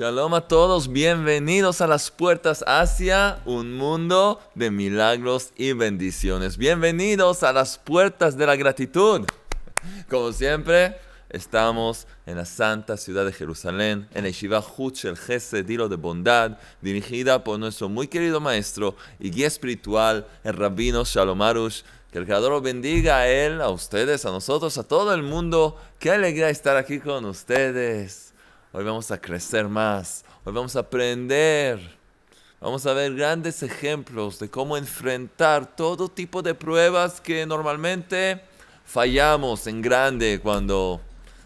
Shalom a todos, bienvenidos a las puertas hacia un mundo de milagros y bendiciones. Bienvenidos a las puertas de la gratitud. Como siempre, estamos en la santa ciudad de Jerusalén, en la Yeshiva Huch el jefe Dilo de Bondad, dirigida por nuestro muy querido maestro y guía espiritual, el rabino Shalom Arush. Que el Creador lo bendiga a él, a ustedes, a nosotros, a todo el mundo. Qué alegría estar aquí con ustedes. Hoy vamos a crecer más. Hoy vamos a aprender. Vamos a ver grandes ejemplos de cómo enfrentar todo tipo de pruebas que normalmente fallamos en grande cuando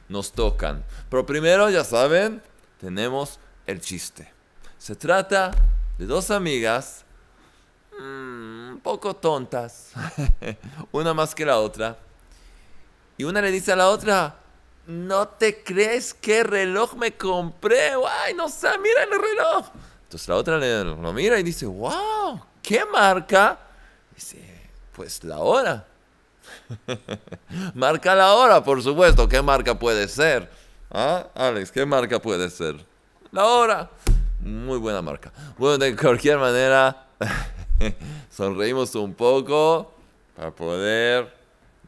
nos tocan. Pero primero, ya saben, tenemos el chiste. Se trata de dos amigas mm, un poco tontas, una más que la otra. Y una le dice a la otra, no te crees qué reloj me compré, ay, no sé, mira el reloj. Entonces la otra le, lo mira y dice, wow, ¿qué marca? Dice, pues la hora. marca la hora, por supuesto, ¿qué marca puede ser? ¿Ah? Alex, ¿qué marca puede ser? La hora. Muy buena marca. Bueno, de cualquier manera, sonreímos un poco para poder,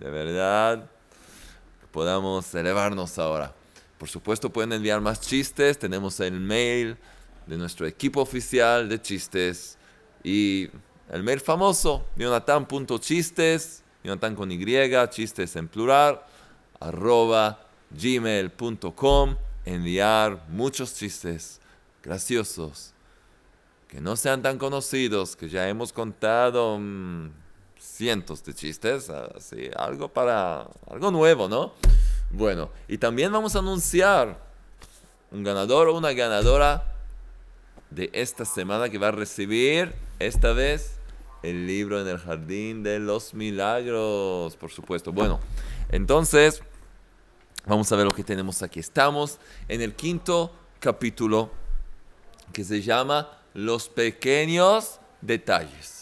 de verdad, podamos elevarnos ahora. Por supuesto pueden enviar más chistes, tenemos el mail de nuestro equipo oficial de chistes y el mail famoso, jonathan.chistes, jonathan con Y, chistes en plural, arroba gmail.com, enviar muchos chistes graciosos, que no sean tan conocidos, que ya hemos contado... Mm, cientos de chistes, así, algo para, algo nuevo, ¿no? Bueno, y también vamos a anunciar un ganador o una ganadora de esta semana que va a recibir esta vez el libro en el jardín de los milagros, por supuesto. Bueno, entonces vamos a ver lo que tenemos aquí. Estamos en el quinto capítulo que se llama Los pequeños detalles.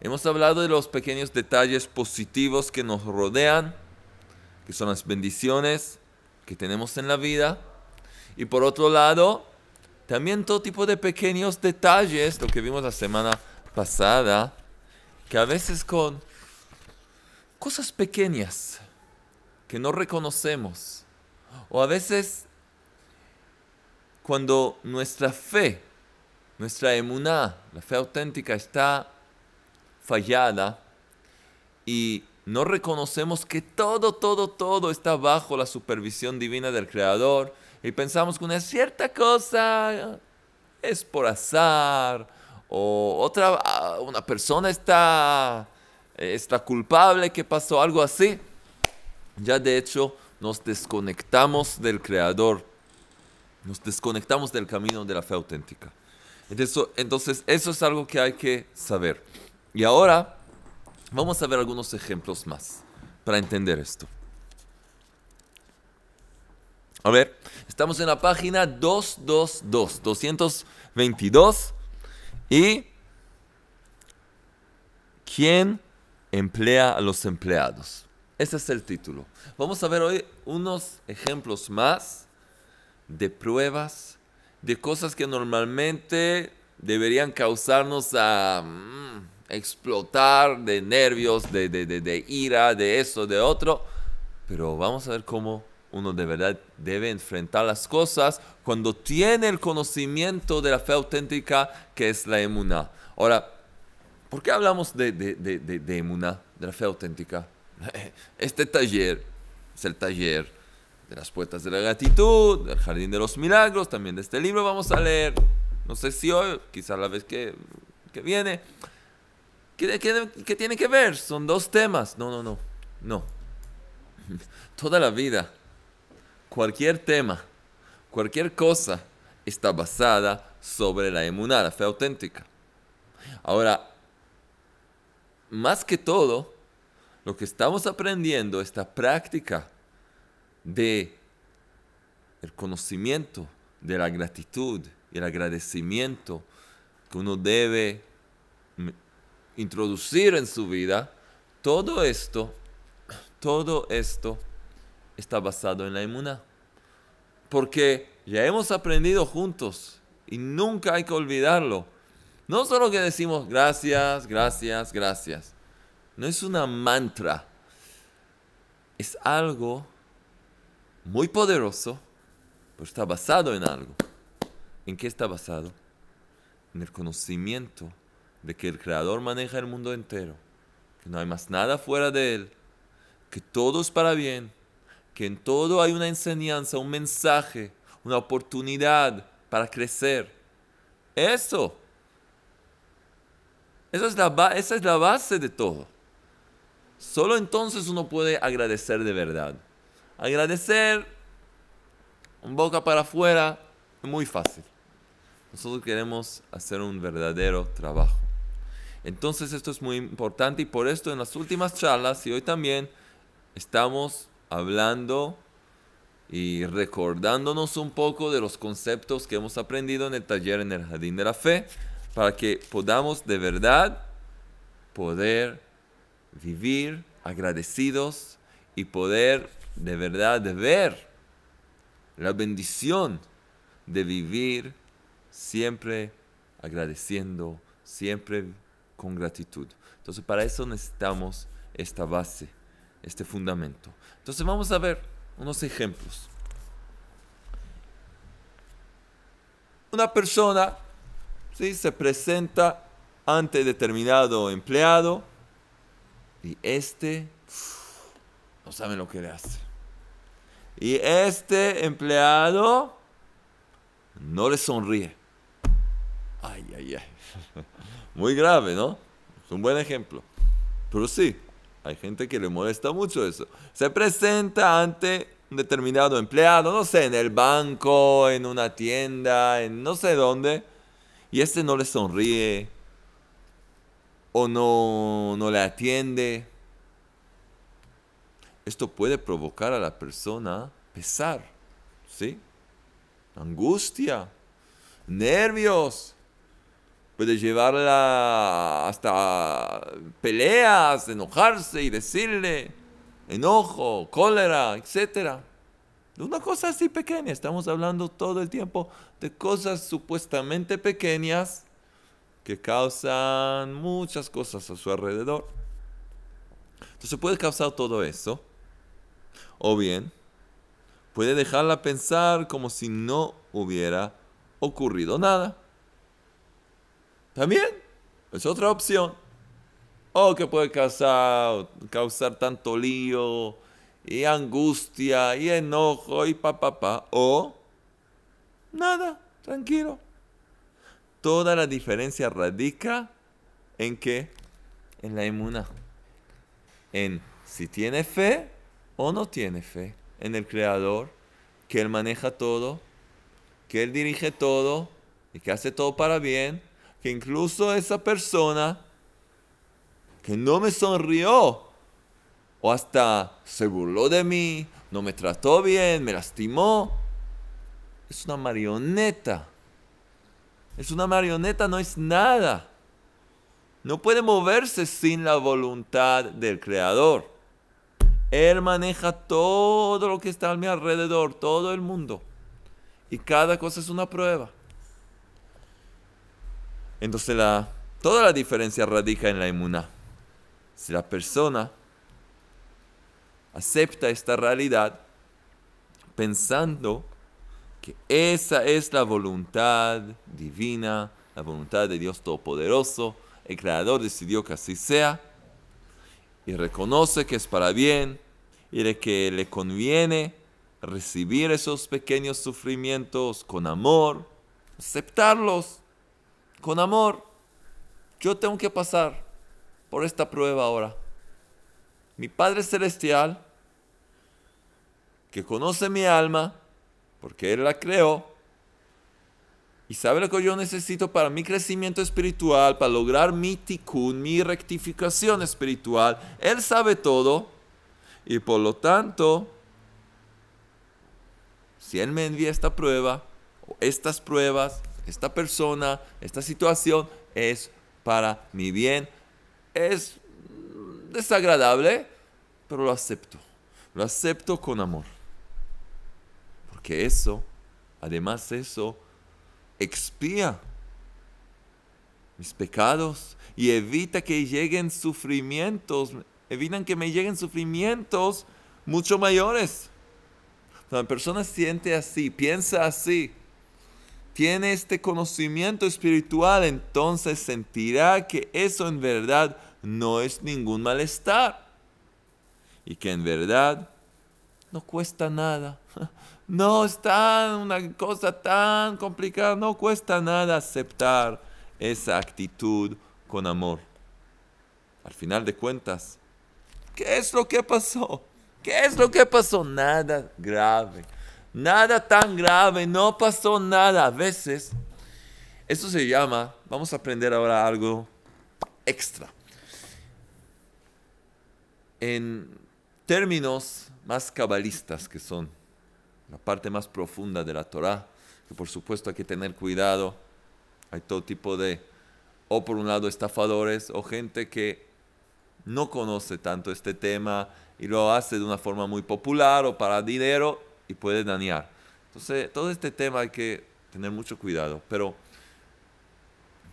Hemos hablado de los pequeños detalles positivos que nos rodean, que son las bendiciones que tenemos en la vida. Y por otro lado, también todo tipo de pequeños detalles, lo que vimos la semana pasada, que a veces con cosas pequeñas que no reconocemos, o a veces cuando nuestra fe, nuestra emuná, la fe auténtica está fallada y no reconocemos que todo, todo, todo está bajo la supervisión divina del Creador y pensamos que una cierta cosa es por azar o otra, ah, una persona está, está culpable que pasó algo así. Ya de hecho nos desconectamos del Creador, nos desconectamos del camino de la fe auténtica. Entonces, entonces eso es algo que hay que saber. Y ahora vamos a ver algunos ejemplos más para entender esto. A ver, estamos en la página 222, 222. ¿Y quién emplea a los empleados? Ese es el título. Vamos a ver hoy unos ejemplos más de pruebas, de cosas que normalmente deberían causarnos a... Mm, explotar de nervios, de, de, de, de ira, de eso, de otro. Pero vamos a ver cómo uno de verdad debe enfrentar las cosas cuando tiene el conocimiento de la fe auténtica que es la emuna. Ahora, ¿por qué hablamos de, de, de, de, emuna, de la fe auténtica? Este taller es el taller de las puertas de la gratitud, del jardín de los milagros, también de este libro vamos a leer, no sé si hoy, quizás la vez que, que viene. ¿Qué, tiene que ver? Son dos temas. No, no, no. No. Toda la vida, cualquier tema, cualquier cosa está basada sobre la emuná, la fe auténtica. Ahora, más que todo, lo que estamos aprendiendo, esta práctica de el conocimiento de la gratitud y el agradecimiento que uno debe introducir en su vida, todo esto, todo esto está basado en la inmunidad. Porque ya hemos aprendido juntos y nunca hay que olvidarlo. No solo que decimos gracias, gracias, gracias. No es una mantra. Es algo muy poderoso, pero está basado en algo. ¿En qué está basado? En el conocimiento de que el Creador maneja el mundo entero, que no hay más nada fuera de Él, que todo es para bien, que en todo hay una enseñanza, un mensaje, una oportunidad para crecer. Eso. Esa es la, es la base de todo. Solo entonces uno puede agradecer de verdad. Agradecer un boca para afuera es muy fácil. Nosotros queremos hacer un verdadero trabajo. Entonces esto es muy importante y por esto en las últimas charlas y hoy también estamos hablando y recordándonos un poco de los conceptos que hemos aprendido en el taller en el Jardín de la Fe para que podamos de verdad poder vivir agradecidos y poder de verdad ver la bendición de vivir siempre agradeciendo, siempre con gratitud. Entonces para eso necesitamos esta base, este fundamento. Entonces vamos a ver unos ejemplos. Una persona ¿sí? se presenta ante determinado empleado y este no sabe lo que le hace. Y este empleado no le sonríe. Muy grave, ¿no? Es un buen ejemplo. Pero sí, hay gente que le molesta mucho eso. Se presenta ante un determinado empleado, no sé, en el banco, en una tienda, en no sé dónde, y este no le sonríe o no, no le atiende. Esto puede provocar a la persona pesar, ¿sí? Angustia, nervios, puede llevarla hasta peleas, enojarse y decirle enojo, cólera, etc. Una cosa así pequeña, estamos hablando todo el tiempo de cosas supuestamente pequeñas que causan muchas cosas a su alrededor. Entonces puede causar todo eso, o bien puede dejarla pensar como si no hubiera ocurrido nada. También es otra opción. O que puede causar, causar tanto lío y angustia y enojo y pa, pa, pa. O nada, tranquilo. Toda la diferencia radica en qué? En la inmuna. En si tiene fe o no tiene fe en el Creador, que Él maneja todo, que Él dirige todo y que hace todo para bien que incluso esa persona que no me sonrió o hasta se burló de mí, no me trató bien, me lastimó, es una marioneta. Es una marioneta, no es nada. No puede moverse sin la voluntad del Creador. Él maneja todo lo que está a mi alrededor, todo el mundo. Y cada cosa es una prueba. Entonces la, toda la diferencia radica en la inmunidad. Si la persona acepta esta realidad pensando que esa es la voluntad divina, la voluntad de Dios Todopoderoso, el Creador decidió que así sea, y reconoce que es para bien y de que le conviene recibir esos pequeños sufrimientos con amor, aceptarlos con amor, yo tengo que pasar por esta prueba ahora. Mi Padre Celestial, que conoce mi alma, porque Él la creó, y sabe lo que yo necesito para mi crecimiento espiritual, para lograr mi tikkun, mi rectificación espiritual. Él sabe todo, y por lo tanto, si Él me envía esta prueba, o estas pruebas, esta persona, esta situación es para mi bien. Es desagradable, pero lo acepto. Lo acepto con amor. Porque eso, además eso, expía mis pecados y evita que lleguen sufrimientos, evitan que me lleguen sufrimientos mucho mayores. La persona siente así, piensa así, tiene este conocimiento espiritual, entonces sentirá que eso en verdad no es ningún malestar y que en verdad no cuesta nada. No es tan una cosa tan complicada, no cuesta nada aceptar esa actitud con amor. Al final de cuentas, ¿qué es lo que pasó? ¿Qué es lo que pasó? Nada grave Nada tan grave, no pasó nada. A veces, esto se llama, vamos a aprender ahora algo extra. En términos más cabalistas que son la parte más profunda de la Torah, que por supuesto hay que tener cuidado. Hay todo tipo de, o por un lado estafadores, o gente que no conoce tanto este tema y lo hace de una forma muy popular o para dinero y puede dañar. Entonces, todo este tema hay que tener mucho cuidado. Pero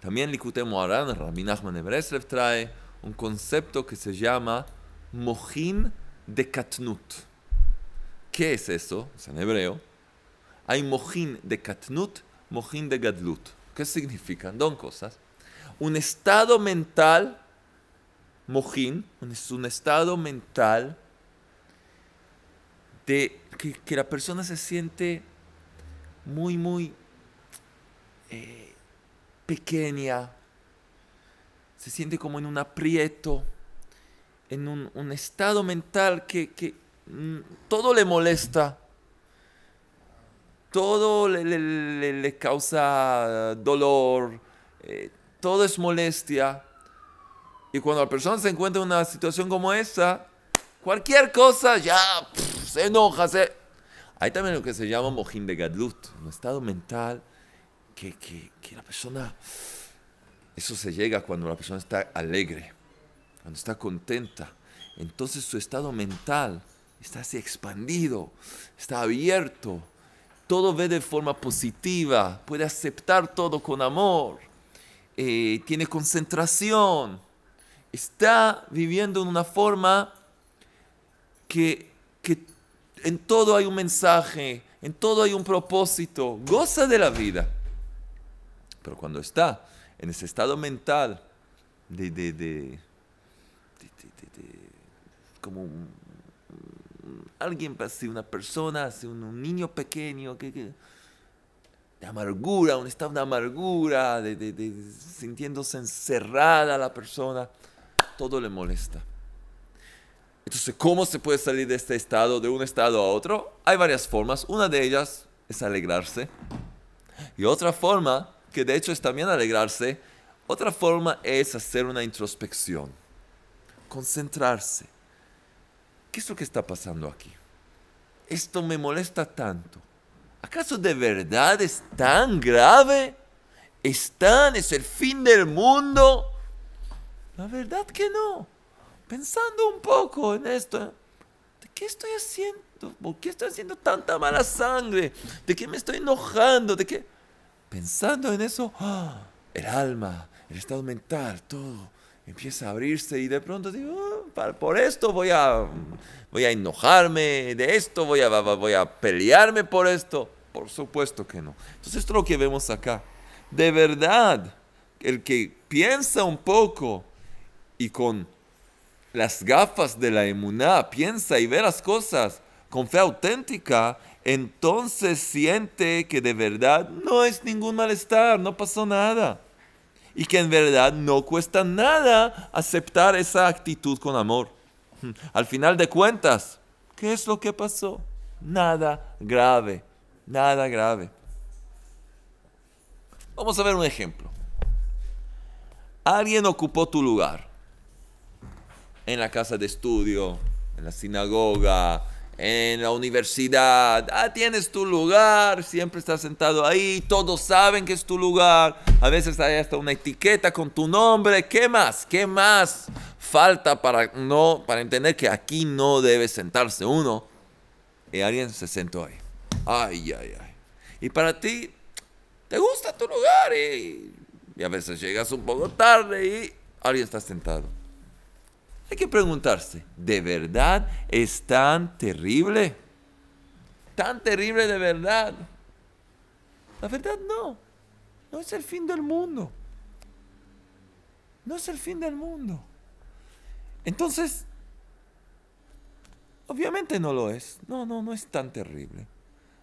también Likute Moharan, Ramin Nachman trae un concepto que se llama Mohin de Katnut. ¿Qué es eso? en hebreo. Hay Mohin de Katnut, Mohin de Gadlut. ¿Qué significan? Dos cosas. Un estado mental, Mohin, es un estado mental de que, que la persona se siente muy, muy eh, pequeña, se siente como en un aprieto, en un, un estado mental que, que mm, todo le molesta, todo le, le, le, causa dolor, eh, todo es molestia. Y cuando la persona se encuentra en una situación como esa, cualquier cosa ya se enoja, Hay también lo que se llama mojín de gadlut, un estado mental que, la persona... Eso se llega cuando la persona está alegre, cuando está contenta. Entonces su estado mental está así expandido, está abierto, todo ve de forma positiva, puede aceptar todo con amor, eh, tiene concentración, está viviendo en una forma que, que en todo hay un mensaje, en todo hay un propósito. Goza de la vida. Pero cuando está en ese estado mental de, como alguien, una persona, un, niño pequeño, de amargura, un estado de amargura, de, sintiéndose encerrada la persona, todo le molesta. Entonces, ¿cómo se puede salir de este estado, de un estado a otro? Hay varias formas. Una de ellas es alegrarse. Y otra forma, que de hecho es también alegrarse, otra forma es hacer una introspección. Concentrarse. ¿Qué es lo que está pasando aquí? Esto me molesta tanto. ¿Acaso de verdad es tan grave? ¿Es tan, es el fin del mundo? La verdad que no pensando un poco en esto, ¿de qué estoy haciendo? ¿Por qué estoy haciendo tanta mala sangre? ¿De qué me estoy enojando? ¿De qué? Pensando en eso, ¡ah! el alma, el estado mental, todo empieza a abrirse y de pronto digo, ah, para, por esto voy a, voy a enojarme, de esto voy a, voy a pelearme por esto. Por supuesto que no. Entonces esto es lo que vemos acá. De verdad, el que piensa un poco y con las gafas de la emuná, piensa y ve las cosas con fe auténtica, entonces siente que de verdad no es ningún malestar, no pasó nada. Y que en verdad no cuesta nada aceptar esa actitud con amor. Al final de cuentas, ¿qué es lo que pasó? Nada grave, nada grave. Vamos a ver un ejemplo. Alguien ocupó tu lugar en la casa de estudio, en la sinagoga, en la universidad. Ah, tienes tu lugar, siempre estás sentado ahí, todos saben que es tu lugar. A veces hay hasta una etiqueta con tu nombre. ¿Qué más? ¿Qué más falta para, no, para entender que aquí no debe sentarse uno? Y alguien se sentó ahí. Ay, ay, ay. Y para ti, te gusta tu lugar y a veces llegas un poco tarde y alguien está sentado. Hay que preguntarse, ¿de verdad es tan terrible? ¿Tan terrible de verdad? La verdad no. No es el fin del mundo. No es el fin del mundo. Entonces, obviamente no lo es. No, no, no es tan terrible.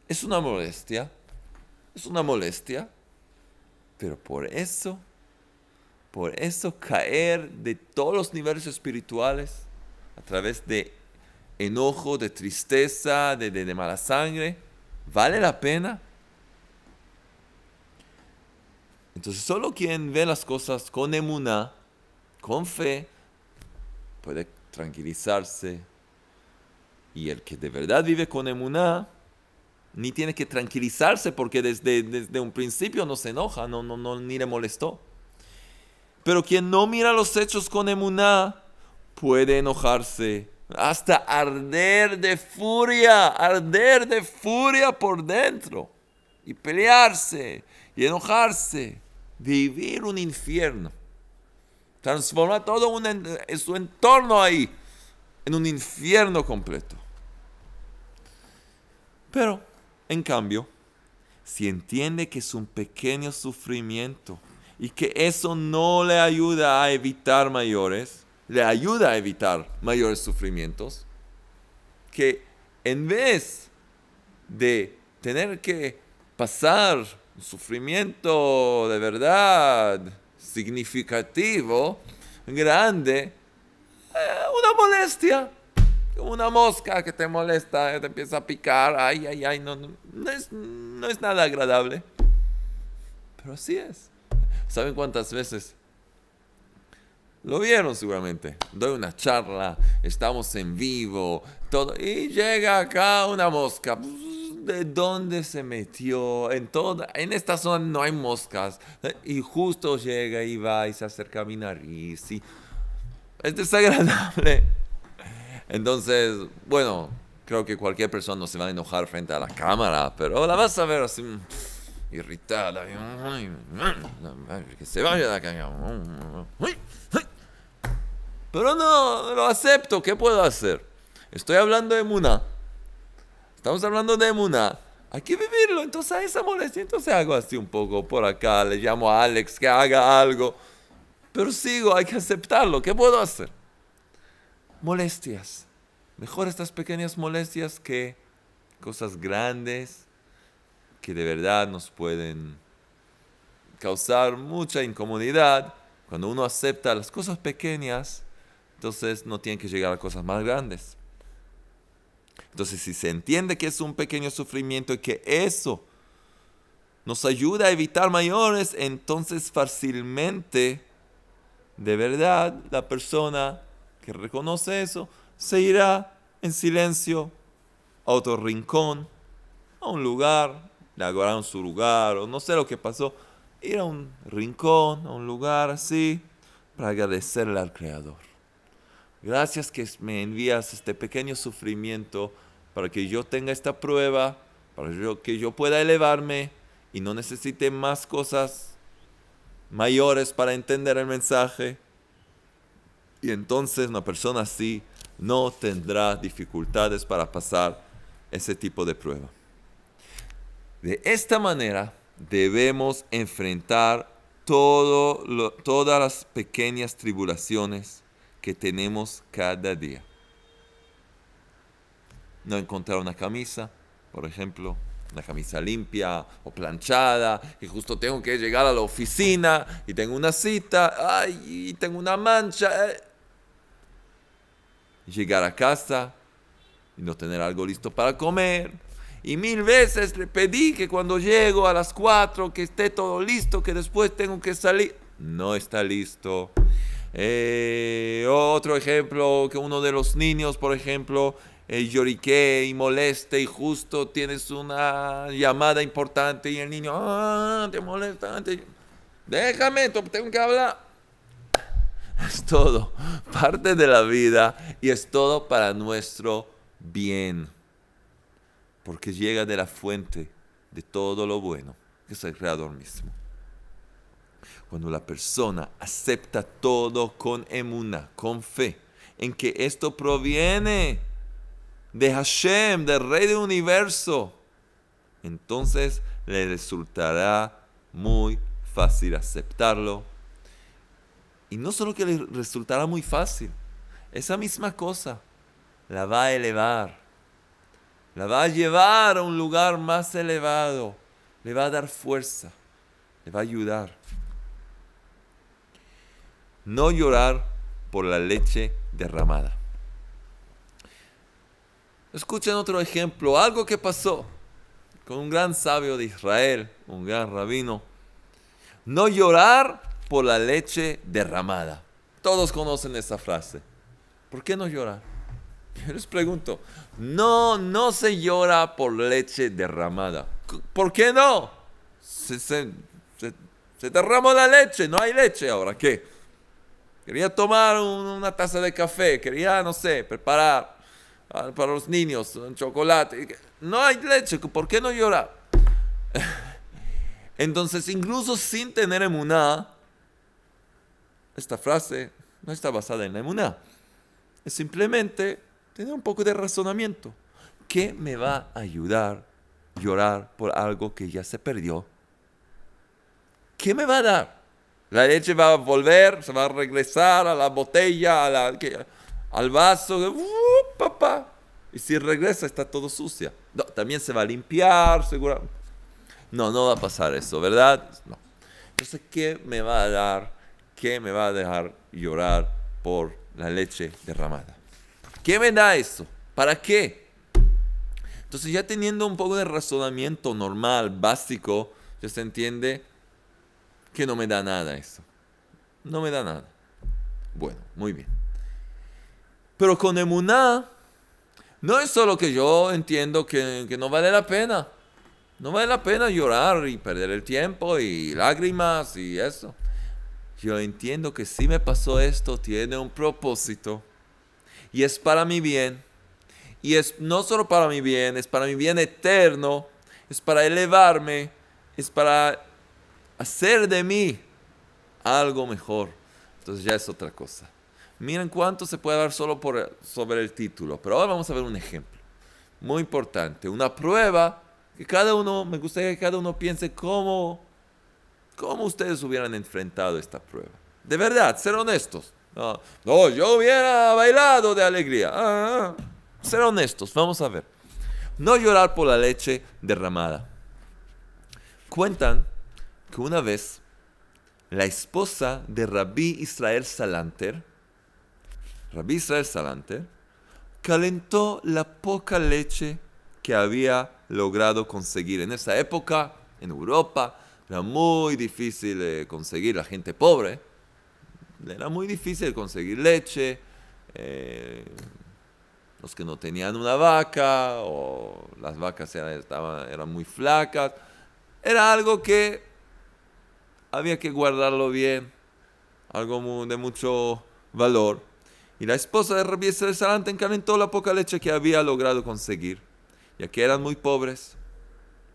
Es una molestia. Es una molestia. Pero por eso por eso caer de todos los niveles espirituales a través de enojo, de tristeza, de, mala sangre, ¿vale la pena? Entonces solo quien ve las cosas con emuná, con fe, puede tranquilizarse. Y el que de verdad vive con emuná, ni tiene que tranquilizarse porque desde, desde un principio no se enoja, no, no, no, ni le molestó. Pero quien no mira los hechos con emuná puede enojarse hasta arder de furia, arder de furia por dentro y pelearse y enojarse, vivir un infierno. Transforma todo en eh, su entorno ahí en un infierno completo. Pero, en cambio, si entiende que es un pequeño sufrimiento, y que eso no le ayuda a evitar mayores, le ayuda a evitar mayores sufrimientos, que en vez de tener que pasar un sufrimiento de verdad significativo, grande, eh, una molestia, una mosca que te molesta, te empieza a picar, ay, ay, ay, no, no, es, no es nada agradable, pero así es. ¿Saben cuántas veces? Lo vieron seguramente. Doy una charla, estamos en vivo, todo. Y llega acá una mosca. ¿De dónde se metió? En, toda, en esta zona no hay moscas. Y justo llega y va y se acerca a mi nariz. Y es desagradable. Entonces, bueno, creo que cualquier persona no se va a enojar frente a la cámara, pero la vas a ver así irritada. Que se vaya de Pero no, lo acepto. ¿Qué puedo hacer? Estoy hablando de Muna. Estamos hablando de Muna. Hay que vivirlo. Entonces a esa molestia. Entonces hago así un poco por acá. Le llamo a Alex que haga algo. Pero sigo, hay que aceptarlo. ¿Qué puedo hacer? Molestias. Mejor estas pequeñas molestias que cosas grandes que de verdad nos pueden causar mucha incomodidad. Cuando uno acepta las cosas pequeñas, entonces no tiene que llegar a cosas más grandes. Entonces, si se entiende que es un pequeño sufrimiento y que eso nos ayuda a evitar mayores, entonces fácilmente, de verdad, la persona que reconoce eso se irá en silencio a otro rincón, a un lugar, le agarraron su lugar o no sé lo que pasó. Ir a un rincón, a un lugar así, para agradecerle al Creador. Gracias que me envías este pequeño sufrimiento para que yo tenga esta prueba, para que yo pueda elevarme y no necesite más cosas mayores para entender el mensaje. Y entonces una persona así no tendrá dificultades para pasar ese tipo de prueba. De esta manera debemos enfrentar todas las pequeñas tribulaciones que tenemos cada día. No encontrar una camisa, por ejemplo, una camisa limpia o planchada, y justo tengo que llegar a la oficina y tengo una cita, y tengo una mancha. Eh. Llegar a casa y no tener algo listo para comer, y mil veces le pedí que cuando llego a las 4 que esté todo listo, que después tengo que salir. No está listo. Eh, otro ejemplo, que uno de los niños, por ejemplo, eh, y moleste y justo tienes una llamada importante y el niño, ah, te molesta, déjame, tengo que hablar. Es todo parte de la vida y es todo para nuestro bien porque llega de la fuente de todo lo bueno, que es el Creador mismo. Cuando la persona acepta todo con emuna, con fe, en que esto proviene de Hashem, del Rey del Universo, entonces le resultará muy fácil aceptarlo. Y no solo que le resultará muy fácil, esa misma cosa la va a elevar la va a llevar a un lugar más elevado. Le va a dar fuerza. Le va a ayudar. No llorar por la leche derramada. Escuchen otro ejemplo, algo que pasó con un gran sabio de Israel, un gran rabino. No llorar por la leche derramada. Todos conocen esa frase. ¿Por qué no llorar? Yo les pregunto, no, no se llora por leche derramada. ¿Por qué no? Se, derramó la leche, no hay leche ahora, ¿qué? Quería tomar una taza de café, quería, no sé, preparar ah, para los niños un chocolate. No hay leche, ¿por qué no llorar? Entonces, incluso sin tener emuná, esta frase no está basada en la emuná. Es simplemente Tener un poco de razonamiento. ¿Qué me va a ayudar llorar por algo que ya se perdió? ¿Qué me va a dar? La leche va a volver, se va a regresar a la botella, al vaso, ¡uh, papá. Y si regresa está todo sucia. No, también se va a limpiar, seguro. No, no va a pasar eso, ¿verdad? No. Entonces, ¿qué me va a dar? ¿Qué me va a dejar llorar por la leche derramada? ¿Qué me da eso? ¿Para qué? Entonces ya teniendo un poco de razonamiento normal, básico, ya se entiende que no me da nada eso. No me da nada. Bueno, muy bien. Pero con Emuná, no es solo que yo entiendo que, que no vale la pena. No vale la pena llorar y perder el tiempo y lágrimas y eso. Yo entiendo que si me pasó esto, tiene un propósito y es para mi bien. Y es no solo para mi bien, es para mi bien eterno, es para elevarme, es para hacer de mí algo mejor. Entonces ya es otra cosa. Miren cuánto se puede dar solo por, sobre el título, pero ahora vamos a ver un ejemplo muy importante, una prueba que cada uno, me gustaría que cada uno piense cómo, cómo ustedes hubieran enfrentado esta prueba. De verdad, ser honestos. No, yo hubiera bailado de alegría. Ah, ah, ah. ser honestos, vamos a ver. No llorar por la leche derramada. Cuentan que una vez la esposa de Rabí Israel Salanter, Rabí Israel Salanter, calentó la poca leche que había logrado conseguir. En esa época, en Europa, era muy difícil eh, conseguir la gente pobre era muy difícil conseguir leche. Eh, los que no tenían una vaca o las vacas eran, estaban, eran muy flacas. Era algo que había que guardarlo bien, algo de mucho valor. Y la esposa de Rabbi de Salante. encalentó la poca leche que había logrado conseguir, ya que eran muy pobres.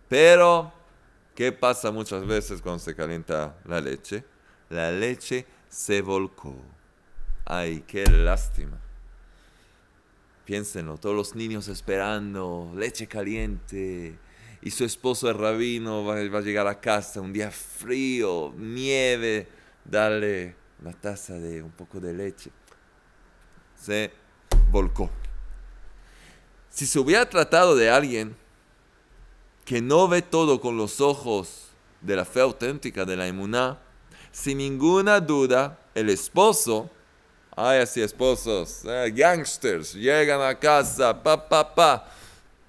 Pero, ¿qué pasa muchas veces cuando se calienta la leche? La leche se volcó. Ay, qué lástima. Piénsenlo, todos los niños esperando, leche caliente, y su esposo el rabino va, a llegar a casa, un día frío, nieve, darle una taza de un poco de leche. Se volcó. Si se hubiera tratado de alguien que no ve todo con los ojos de la fe auténtica, de la emuná, sin ninguna duda, el esposo, ay, así esposos, eh, gangsters, llegan a casa, pa, pa, pa,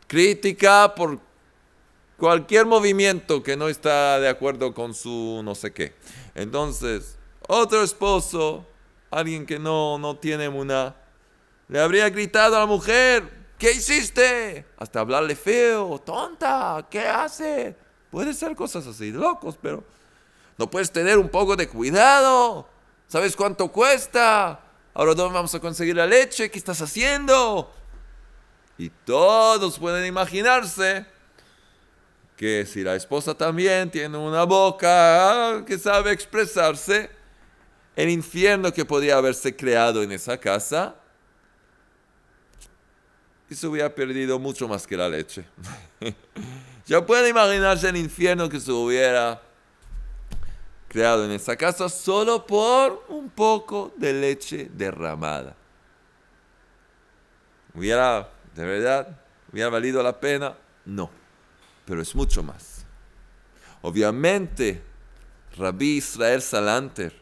crítica por cualquier movimiento que no está de acuerdo con su no sé qué. Entonces, otro esposo, alguien que no, no tiene una, le habría gritado a la mujer, ¿qué hiciste? Hasta hablarle feo, tonta, ¿qué hace? Puede ser cosas así, locos, pero... ¿No puedes tener un poco de cuidado? ¿Sabes cuánto cuesta? Ahora dónde vamos a conseguir la leche, ¿qué estás haciendo? Y todos pueden imaginarse que si la esposa también tiene una boca ah, que sabe expresarse, el infierno que podía haberse creado en esa casa, y se hubiera perdido mucho más que la leche. ya pueden imaginarse el infierno que se hubiera creado en esa casa solo por un poco de leche derramada. ¿Hubiera, de verdad, hubiera valido la pena? No, pero es mucho más. Obviamente, Rabí Israel Salanter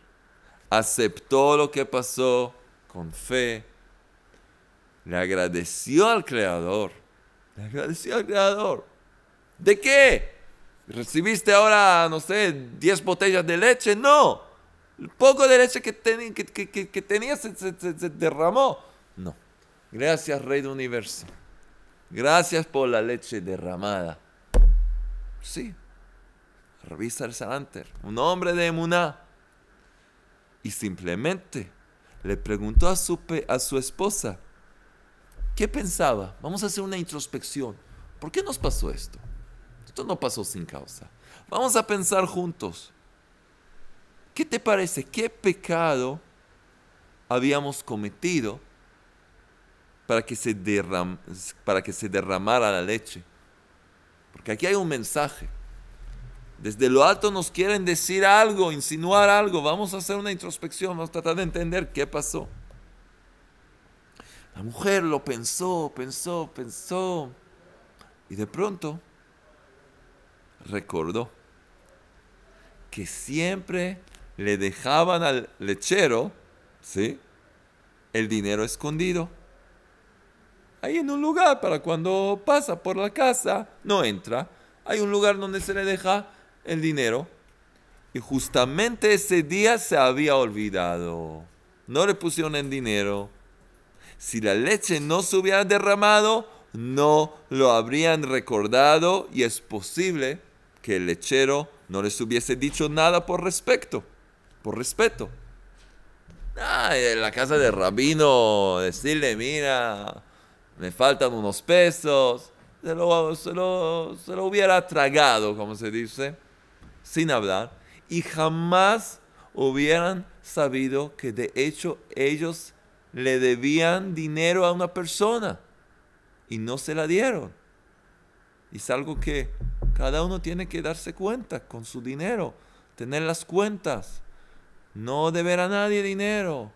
aceptó lo que pasó con fe, le agradeció al Creador, le agradeció al Creador. ¿De qué? ¿Recibiste ahora, no sé, 10 botellas de leche? No. El poco de leche que, tenía que, tenías se, derramó. No. Gracias, Rey del Universo. Gracias por la leche derramada. Sí. Revisa el Salanter, un hombre de Muná Y simplemente le preguntó a su, a su esposa, ¿qué pensaba? Vamos a hacer una introspección. ¿Por qué nos pasó esto? Esto no pasó sin causa. Vamos a pensar juntos. ¿Qué te parece? ¿Qué pecado habíamos cometido para que se, para que se derramara la leche? Porque aquí hay un mensaje. Desde lo alto nos quieren decir algo, insinuar algo. Vamos a hacer una introspección, vamos a tratar de entender qué pasó. La mujer lo pensó, pensó, pensó. Y de pronto recordó que siempre le dejaban al lechero, ¿sí? El dinero escondido. Ahí en un lugar para cuando pasa por la casa, no entra. Hay un lugar donde se le deja el dinero. Y justamente ese día se había olvidado. No le pusieron el dinero. Si la leche no se hubiera derramado, no lo habrían recordado y es posible que el lechero no les hubiese dicho nada por respeto. Por respeto. Ah, en la casa del rabino, decirle, mira, me faltan unos pesos. Se lo, se lo, se lo hubiera tragado, como se dice, sin hablar. Y jamás hubieran sabido que de hecho ellos le debían dinero a una persona y no se la dieron. Es algo que cada uno tiene que darse cuenta con su dinero, tener las cuentas, no deber a nadie dinero,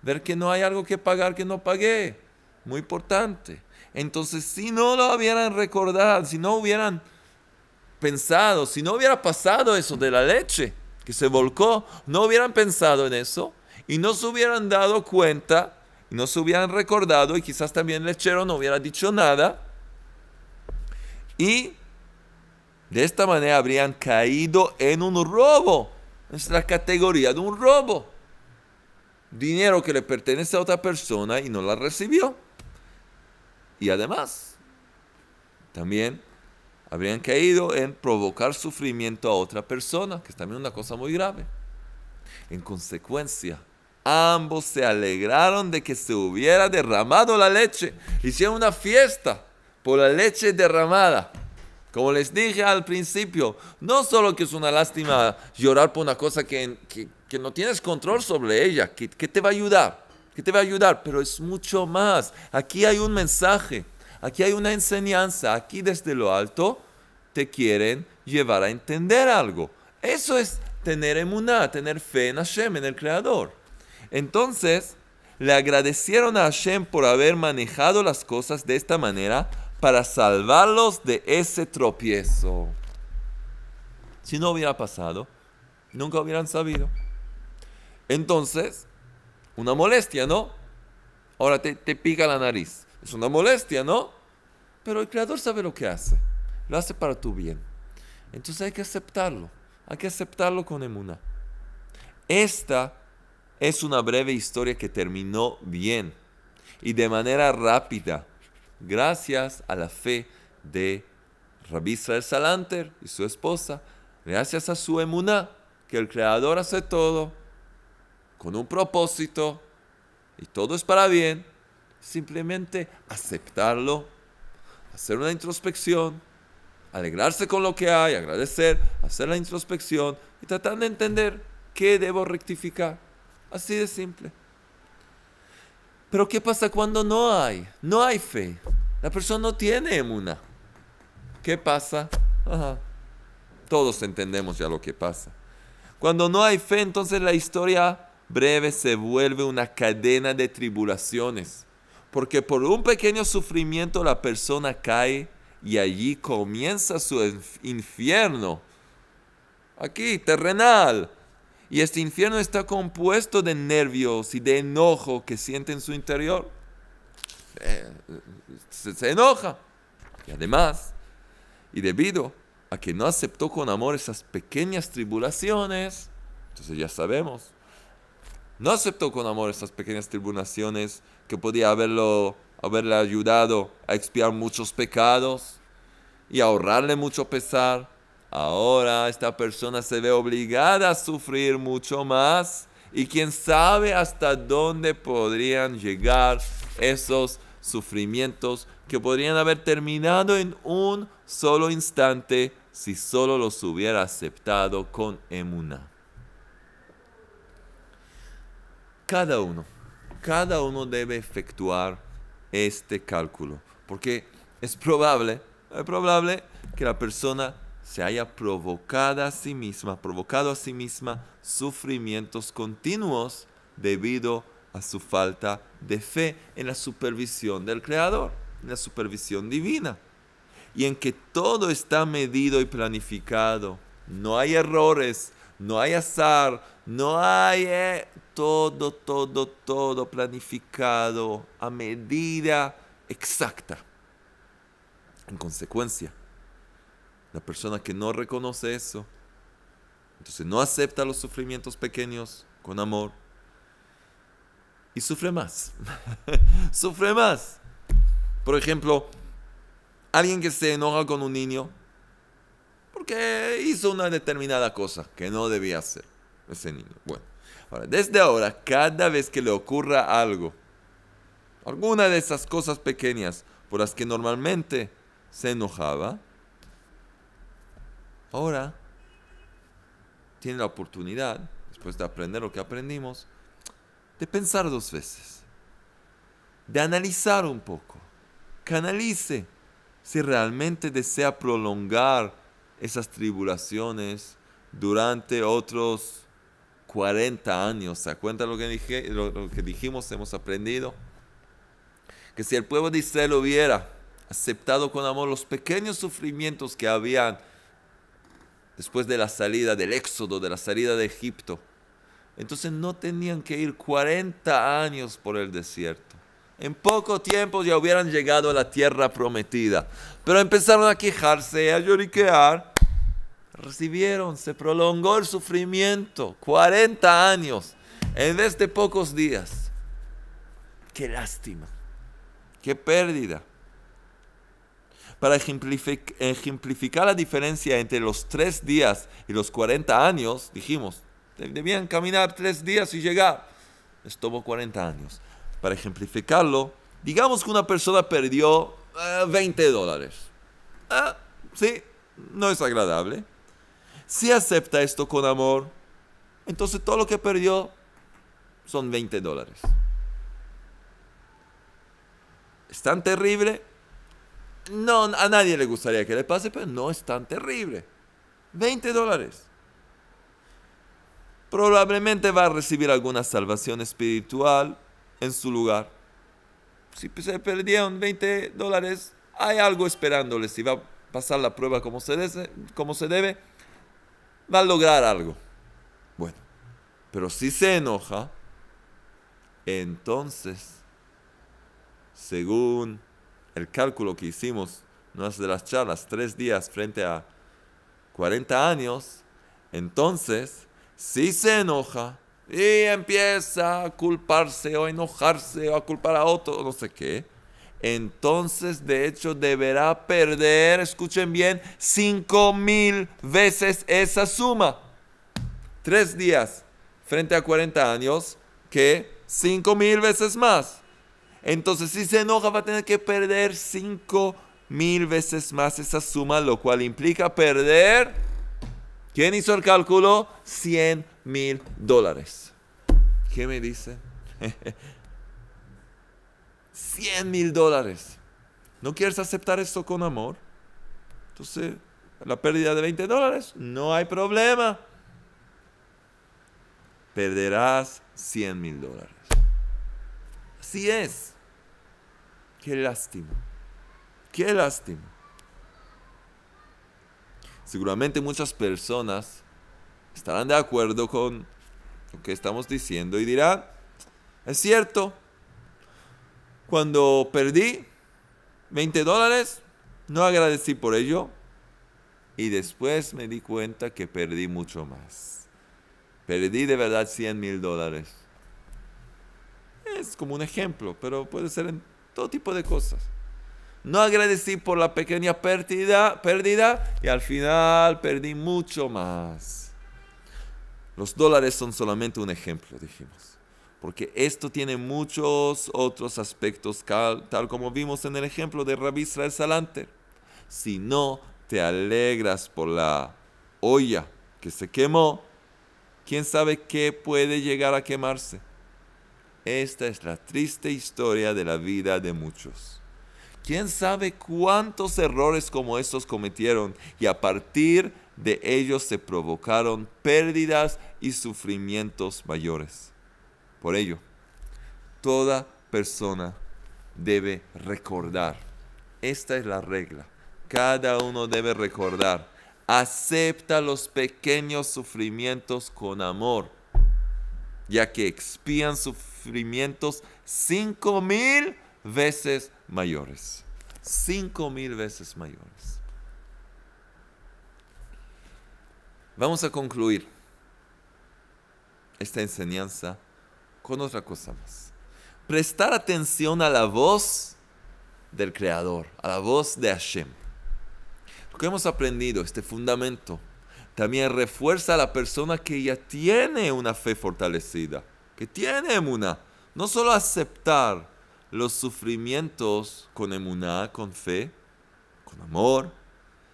ver que no hay algo que pagar que no pagué. Muy importante. Entonces, si no lo hubieran recordado, si no hubieran pensado, si no hubiera pasado eso de la leche que se volcó, no hubieran pensado en eso y no se hubieran dado cuenta, y no se hubieran recordado y quizás también el lechero no hubiera dicho nada. Y de esta manera habrían caído en un robo. Es la categoría de un robo. Dinero que le pertenece a otra persona y no la recibió. Y además, también habrían caído en provocar sufrimiento a otra persona, que es también una cosa muy grave. En consecuencia, ambos se alegraron de que se hubiera derramado la leche. Hicieron una fiesta por la leche derramada. Como les dije al principio, no solo que es una lástima llorar por una cosa que, no tienes control sobre ella, que, te va a ayudar, que te va a ayudar, pero es mucho más. Aquí hay un mensaje, aquí hay una enseñanza, aquí desde lo alto te quieren llevar a entender algo. Eso es tener emuná, tener fe en Hashem, en el Creador. Entonces, le agradecieron a Hashem por haber manejado las cosas de esta manera para salvarlos de ese tropiezo. Si no hubiera pasado, nunca hubieran sabido. Entonces, una molestia, ¿no? Ahora te, te pica la nariz. Es una molestia, ¿no? Pero el Creador sabe lo que hace. Lo hace para tu bien. Entonces hay que aceptarlo. Hay que aceptarlo con emuna. Esta es una breve historia que terminó bien y de manera rápida gracias a la fe de Rabbi Israel Salanter y su esposa, gracias a su emuná, que el Creador hace todo con un propósito y todo es para bien, simplemente aceptarlo, hacer una introspección, alegrarse con lo que hay, agradecer, hacer la introspección y tratar de entender qué debo rectificar. Así de simple. Pero ¿qué pasa cuando no hay? No hay fe. La persona no tiene emuna. ¿Qué pasa? Todos entendemos ya lo que pasa. Cuando no hay fe, entonces la historia breve se vuelve una cadena de tribulaciones. Porque por un pequeño sufrimiento la persona cae y allí comienza su infierno. Aquí, terrenal. Y este infierno está compuesto de nervios y de enojo que siente en su interior. Eh, se, enoja. Y además, y debido a que no aceptó con amor esas pequeñas tribulaciones, entonces ya sabemos, no aceptó con amor esas pequeñas tribulaciones que podía haberlo, haberle ayudado a expiar muchos pecados y ahorrarle mucho pesar. Ahora esta persona se ve obligada a sufrir mucho más y quién sabe hasta dónde podrían llegar esos sufrimientos que podrían haber terminado en un solo instante si solo los hubiera aceptado con emuna. Cada uno, cada uno debe efectuar este cálculo, porque es probable, es probable que la persona se haya provocado a sí misma, provocado a sí misma sufrimientos continuos debido a su falta de fe en la supervisión del Creador, en la supervisión divina, y en que todo está medido y planificado. No hay errores, no hay azar, no hay eh, todo, todo, todo planificado a medida exacta. En consecuencia, la persona que no reconoce eso, entonces no acepta los sufrimientos pequeños con amor y sufre más. sufre más. Por ejemplo, alguien que se enoja con un niño porque hizo una determinada cosa que no debía hacer ese niño. Bueno, desde ahora, cada vez que le ocurra algo, alguna de esas cosas pequeñas por las que normalmente se enojaba, Ahora tiene la oportunidad, después de aprender lo que aprendimos, de pensar dos veces, de analizar un poco, que analice si realmente desea prolongar esas tribulaciones durante otros 40 años. ¿Se cuenta lo que, lo que dijimos, hemos aprendido? Que si el pueblo de Israel hubiera aceptado con amor los pequeños sufrimientos que habían después de la salida del éxodo, de la salida de Egipto. Entonces no tenían que ir 40 años por el desierto. En poco tiempo ya hubieran llegado a la tierra prometida. Pero empezaron a quejarse, a lloriquear. Recibieron, se prolongó el sufrimiento, 40 años, en este pocos días. Qué lástima, qué pérdida para ejemplificar la diferencia entre los tres días y los 40 años, dijimos, debían caminar tres días y llegar. Estuvo tomó 40 años. Para ejemplificarlo, digamos que una persona perdió 20 eh, dólares. Ah, sí, no es agradable. Si acepta esto con amor, entonces todo lo que perdió son 20 dólares. Es tan terrible no, a nadie le gustaría que le pase, pero no es tan terrible. 20 dólares. Probablemente va a recibir alguna salvación espiritual en su lugar. Si se perdieron 20 dólares, hay algo esperándole. Si va a pasar la prueba como se, como se debe, va a lograr algo. Bueno, pero si se enoja, entonces, según el cálculo que hicimos de las charlas, tres días frente a 40 años, entonces, si se enoja y empieza a culparse o a enojarse o a culpar a otro, no sé qué, entonces de hecho deberá perder, escuchen bien, cinco mil veces esa suma. Tres días frente a 40 años que cinco mil veces más. Entonces, si se enoja, va a tener que perder 5 mil veces más esa suma, lo cual implica perder. ¿Quién hizo el cálculo? 100 mil dólares. ¿Qué me dice? 100 mil dólares. ¿No quieres aceptar esto con amor? Entonces, la pérdida de 20 dólares, no hay problema. Perderás 100 mil dólares. Así es. Qué lástima. Qué lástima. Seguramente muchas personas estarán de acuerdo con lo que estamos diciendo y dirán, es cierto, cuando perdí 20 dólares, no agradecí por ello y después me di cuenta que perdí mucho más. Perdí de verdad 100 mil dólares. Es como un ejemplo, pero puede ser en todo tipo de cosas. No agradecí por la pequeña pérdida, pérdida y al final perdí mucho más. Los dólares son solamente un ejemplo, dijimos. Porque esto tiene muchos otros aspectos, tal como vimos en el ejemplo de Rabbi Israel Salanter. Si no te alegras por la olla que se quemó, quién sabe qué puede llegar a quemarse. Esta es la triste historia de la vida de muchos. ¿Quién sabe cuántos errores como estos cometieron y a partir de ellos se provocaron pérdidas y sufrimientos mayores? Por ello, toda persona debe recordar. Esta es la regla. Cada uno debe recordar. Acepta los pequeños sufrimientos con amor ya que expían sufrimientos cinco mil veces mayores. Cinco mil veces mayores. Vamos a concluir esta enseñanza con otra cosa más. Prestar atención a la voz del Creador, a la voz de Hashem. Lo que hemos aprendido, este fundamento también refuerza a la persona que ya tiene una fe fortalecida, que tiene emuná. No solo aceptar los sufrimientos con emuná, con fe, con amor,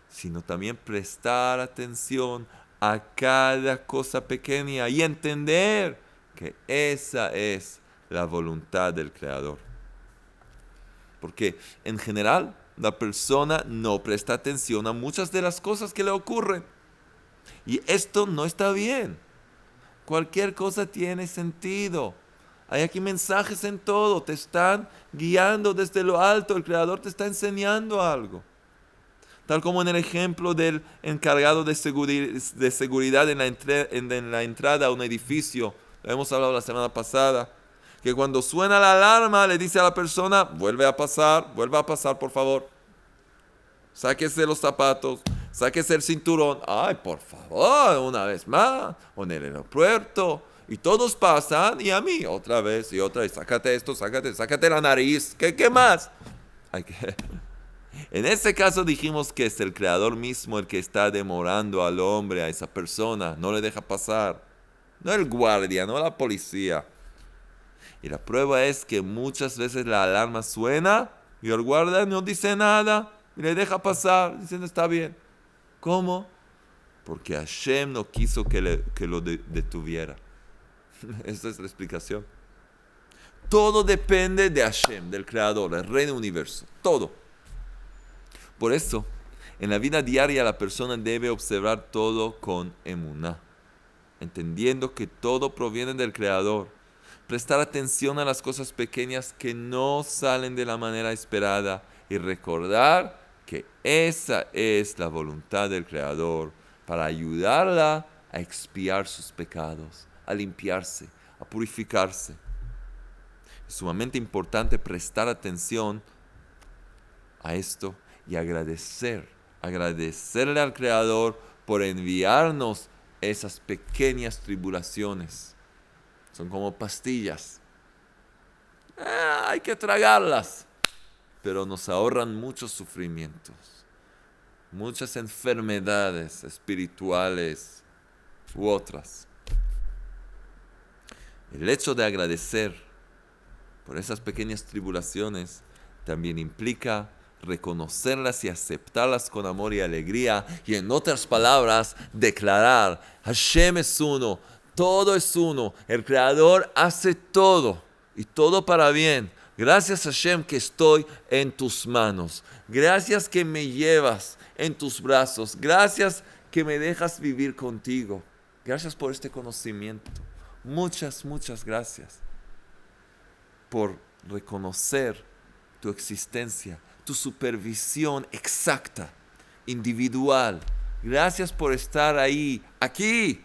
sino también prestar atención a cada cosa pequeña y entender que esa es la voluntad del Creador. Porque en general la persona no presta atención a muchas de las cosas que le ocurren y esto no está bien. Cualquier cosa tiene sentido. Hay aquí mensajes en todo. Te están guiando desde lo alto. El Creador te está enseñando algo. Tal como en el ejemplo del encargado de, de seguridad en la, en la entrada a un edificio. Lo hemos hablado la semana pasada. Que cuando suena la alarma le dice a la persona, vuelve a pasar, vuelve a pasar por favor. Sáquese los zapatos, Sáquese el cinturón. Ay, por favor, una vez más. O en el aeropuerto. Y todos pasan y a mí otra vez y otra. vez, sácate esto, sácate, sácate la nariz. ¿Qué, qué más? En este caso dijimos que es el creador mismo el que está demorando al hombre, a esa persona, no le deja pasar. No el guardia, no la policía. Y la prueba es que muchas veces la alarma suena y el guardia no dice nada y le deja pasar diciendo está bien. ¿Cómo? Porque Hashem no quiso que, lo detuviera. Esa es la explicación. Todo depende de Hashem, del Creador, del Universo. Todo. Por eso, en la vida diaria la persona debe observar todo con emuná, entendiendo que todo proviene del Creador. Prestar atención a las cosas pequeñas que no salen de la manera esperada y recordar que esa es la voluntad del Creador para ayudarla a expiar sus pecados, a limpiarse, a purificarse. Es sumamente importante prestar atención a esto y agradecer, agradecerle al Creador por enviarnos esas pequeñas tribulaciones. Son como pastillas. Ah, hay que tragarlas pero nos ahorran muchos sufrimientos, muchas enfermedades espirituales u otras. El hecho de agradecer por esas pequeñas tribulaciones también implica reconocerlas y aceptarlas con amor y alegría y en otras palabras declarar, Hashem es uno, todo es uno, el Creador hace todo y todo para bien, Gracias Hashem que estoy en tus manos. Gracias que me llevas en tus brazos. Gracias que me dejas vivir contigo. Gracias por este conocimiento. Muchas, muchas gracias por reconocer tu existencia, tu supervisión exacta, individual. Gracias por estar ahí, aquí,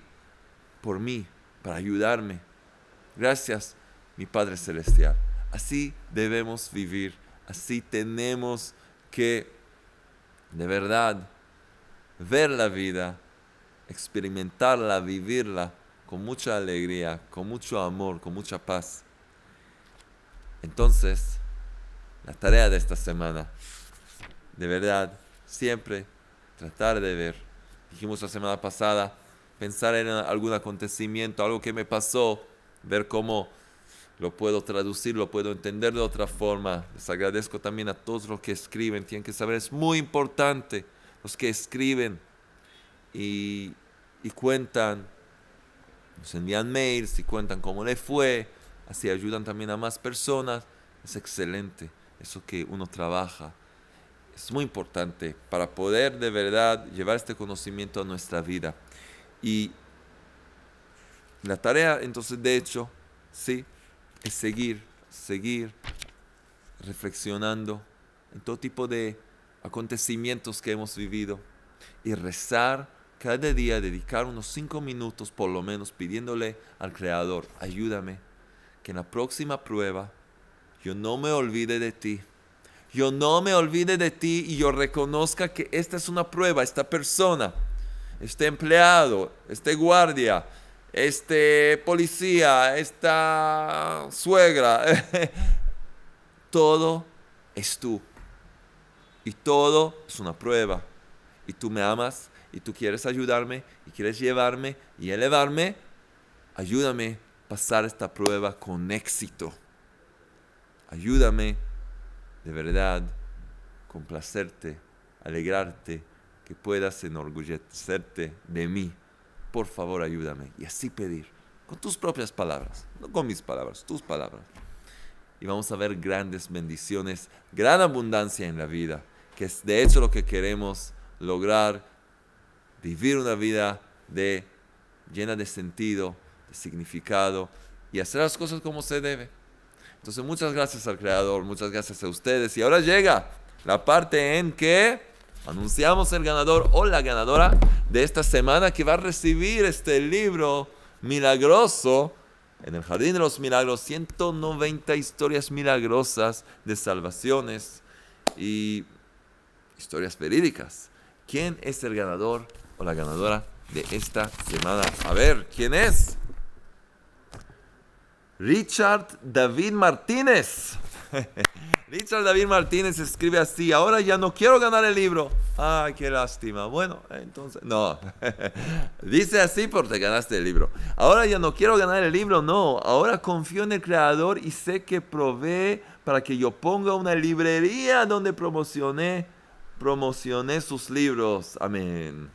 por mí, para ayudarme. Gracias, mi Padre Celestial. Así debemos vivir, así tenemos que de verdad ver la vida, experimentarla, vivirla con mucha alegría, con mucho amor, con mucha paz. Entonces, la tarea de esta semana, de verdad, siempre tratar de ver. Dijimos la semana pasada, pensar en algún acontecimiento, algo que me pasó, ver cómo lo puedo traducir, lo puedo entender de otra forma. Les agradezco también a todos los que escriben, tienen que saber, es muy importante los que escriben y, cuentan, nos envían mails y cuentan cómo les fue, así ayudan también a más personas. Es excelente eso que uno trabaja. Es muy importante para poder de verdad llevar este conocimiento a nuestra vida. Y la tarea, entonces, de hecho, sí, es seguir, seguir reflexionando en todo tipo de acontecimientos que hemos vivido y rezar cada día, dedicar unos cinco minutos por lo menos pidiéndole al Creador, ayúdame, que en la próxima prueba yo no me olvide de ti. Yo no me olvide de ti y yo reconozca que esta es una prueba, esta persona, este empleado, este guardia, este policía, esta suegra. todo es tú. Y todo es una prueba. Y tú me amas y tú quieres ayudarme y quieres llevarme y elevarme. Ayúdame a pasar esta prueba con éxito. Ayúdame de verdad complacerte, alegrarte, que puedas enorgullecerte de mí por favor ayúdame. Y así pedir, con tus propias palabras, no con mis palabras, tus palabras. Y vamos a ver grandes bendiciones, gran abundancia en la vida, que es de hecho lo que queremos lograr, vivir una vida de, llena de sentido, de significado y hacer las cosas como se debe. Entonces muchas gracias al Creador, muchas gracias a ustedes. Y ahora llega la parte en que Anunciamos el ganador o la ganadora de esta semana que va a recibir este libro milagroso en el Jardín de los Milagros, 190 historias milagrosas de salvaciones y historias verídicas. ¿Quién es el ganador o la ganadora de esta semana? A ver, ¿quién es? Richard David Martínez. Richard David Martínez escribe así, ahora ya no quiero ganar el libro. Ay, qué lástima. Bueno, entonces, no. Dice así porque ganaste el libro. Ahora ya no quiero ganar el libro, no. Ahora confío en el Creador y sé que provee para que yo ponga una librería donde promocione sus libros. Amén.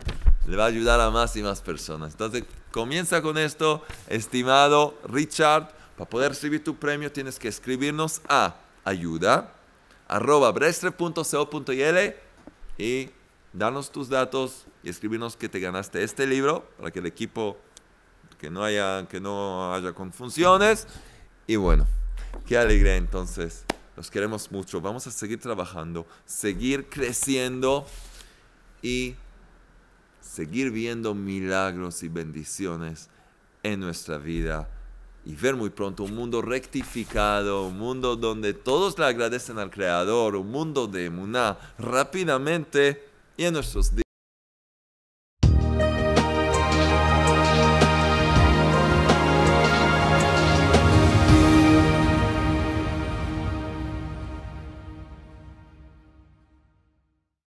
Le va a ayudar a más y más personas. Entonces, comienza con esto, estimado Richard. Para poder recibir tu premio tienes que escribirnos a ayuda, arroba brestre.co.il y danos tus datos y escribirnos que te ganaste este libro para que el equipo, que no haya, que no haya confusiones. Y bueno, qué alegría entonces. Los queremos mucho. Vamos a seguir trabajando, seguir creciendo y seguir viendo milagros y bendiciones en nuestra vida y ver muy pronto un mundo rectificado, un mundo donde todos le agradecen al Creador, un mundo de Muná, rápidamente y en nuestros días.